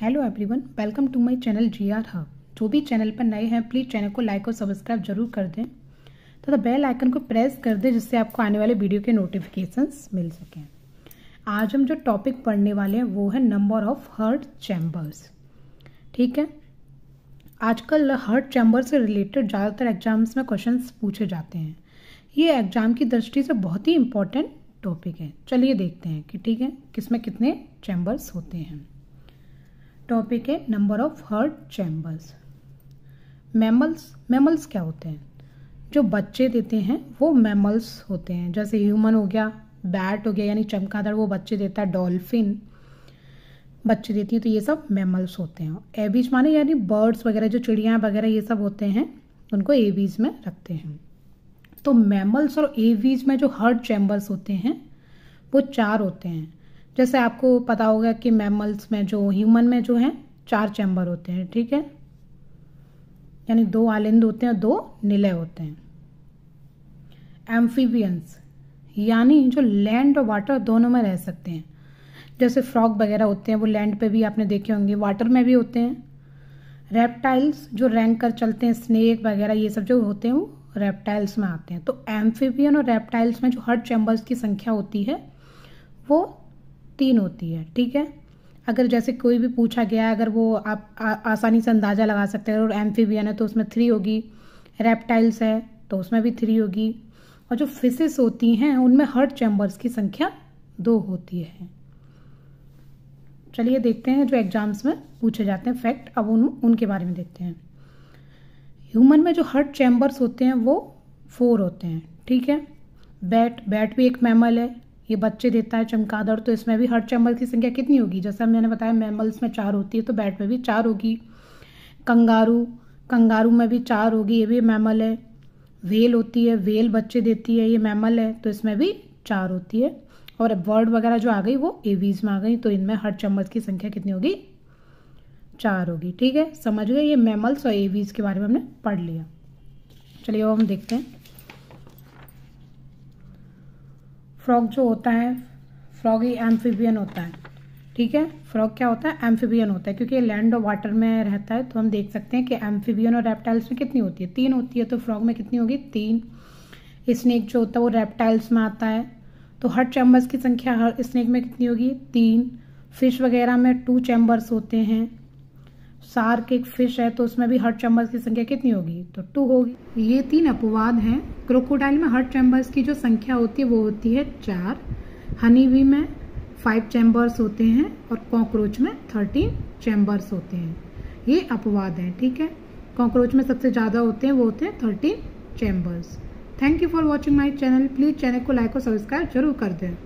hello everyone welcome to my channel G R hub जो भी channel पर नए हैं प्लीज़ चैनल को लाइक और सब्सक्राइब जरूर कर दें तथा तो बेल आइकन को प्रेस कर दें जिससे आपको आने वाले वीडियो के नोटिफिकेशंस मिल सकें आज हम जो टॉपिक पढ़ने वाले हैं वो है नंबर ऑफ हर्ट चैम्बर्स ठीक है आजकल हर्ट चैम्बर से रिलेटेड ज़्यादातर एग्जाम्स में क्वेश्चन पूछे जाते हैं ये एग्जाम की दृष्टि से बहुत ही इंपॉर्टेंट टॉपिक है चलिए देखते हैं कि ठीक है किसमें कितने चैम्बर्स होते हैं टॉपिक है number of heart chambers mammals mammals क्या होते हैं जो बच्चे देते हैं वो मैमल्स होते हैं जैसे ह्यूमन हो गया बैट हो गया यानी चमकादड़ वो बच्चे देता है डॉल्फिन बच्चे देती है तो ये सब मैमल्स होते हैं एबीज माने यानी बर्ड्स वगैरह जो चिड़ियाँ वगैरह ये सब होते हैं उनको एवीज में रखते हैं तो मैमल्स और एवीज में जो हर्ट चैम्बर्स होते हैं वो चार होते हैं जैसे आपको पता होगा कि मैमल्स में जो ह्यूमन में जो है चार चैम्बर होते हैं ठीक है यानी दो आलिंद होते हैं दो निलय होते हैं एम्फीबियंस यानी जो लैंड और वाटर दोनों में रह सकते हैं जैसे फ्रॉग वगैरह होते हैं वो लैंड पे भी आपने देखे होंगे वाटर में भी होते हैं रेप्टाइल्स जो रैंक कर चलते हैं स्नेक वगैरह ये सब जो होते हैं वो रेप्टाइल्स में आते हैं तो एम्फीबियन और रेप्टाइल्स में जो हर चैम्बर्स की संख्या होती है वो तीन होती है ठीक है अगर जैसे कोई भी पूछा गया अगर वो आप आ, आसानी से अंदाज़ा लगा सकते हैं और एम्फीबियन है तो उसमें थ्री होगी रेप्टाइल्स है तो उसमें भी थ्री होगी और जो फिसेस होती हैं उनमें हर चैम्बर्स की संख्या दो होती है चलिए देखते हैं जो एग्जाम्स में पूछे जाते हैं फैक्ट अब उन उनके बारे में देखते हैं ह्यूमन में जो हर्ट चैम्बर्स होते हैं वो फोर होते हैं ठीक है बैट बैट भी एक मैमल है ये बच्चे देता है चमकादड़ तो इसमें भी हर चैम्बर की संख्या कितनी होगी जैसा मैंने बताया मैमल्स में चार होती है तो बैट में भी चार होगी कंगारू कंगारू में भी चार होगी ये भी मैमल है वेल होती है वेल बच्चे देती है ये मैमल है तो इसमें भी चार होती है और बर्ड वगैरह जो आ गई वो एवीज में आ गई तो इनमें हर चम्मच की संख्या कितनी होगी चार होगी ठीक है समझ गए ये मैमल्स और एवीज के बारे में हमने पढ़ लिया चलिए अब हम देखते हैं फ्रॉग जो होता है फ्रॉग ही एम्फीबियन होता है ठीक है फ्रॉग क्या होता है एम्फीबियन होता है क्योंकि लैंड और वाटर में रहता है तो हम देख सकते हैं कि एम्फीबियन और रेप्टाइल्स में कितनी होती है तीन होती है तो फ्रॉग में कितनी होगी तीन स्नेक जो होता है वो रेप्टाइल्स में आता है तो हर चैम्बर्स की संख्या हर स्नेक में कितनी होगी तीन फिश वगैरह में टू चैम्बर्स होते हैं सार्क एक फिश है तो उसमें भी हर्ट चैम्बर्स की संख्या कितनी होगी तो टू होगी ये तीन अपवाद हैं क्रोकोडाइल में हर्ट चैम्बर्स की जो संख्या होती है वो होती है चार हनी बी में फाइव चैम्बर्स होते हैं और कॉकरोच में थर्टीन चैम्बर्स होते हैं ये अपवाद हैं ठीक है कॉकरोच में सबसे ज़्यादा होते हैं वो होते हैं thirteen chambers thank you for watching my channel please channel को लाइक और सब्सक्राइब जरूर कर दें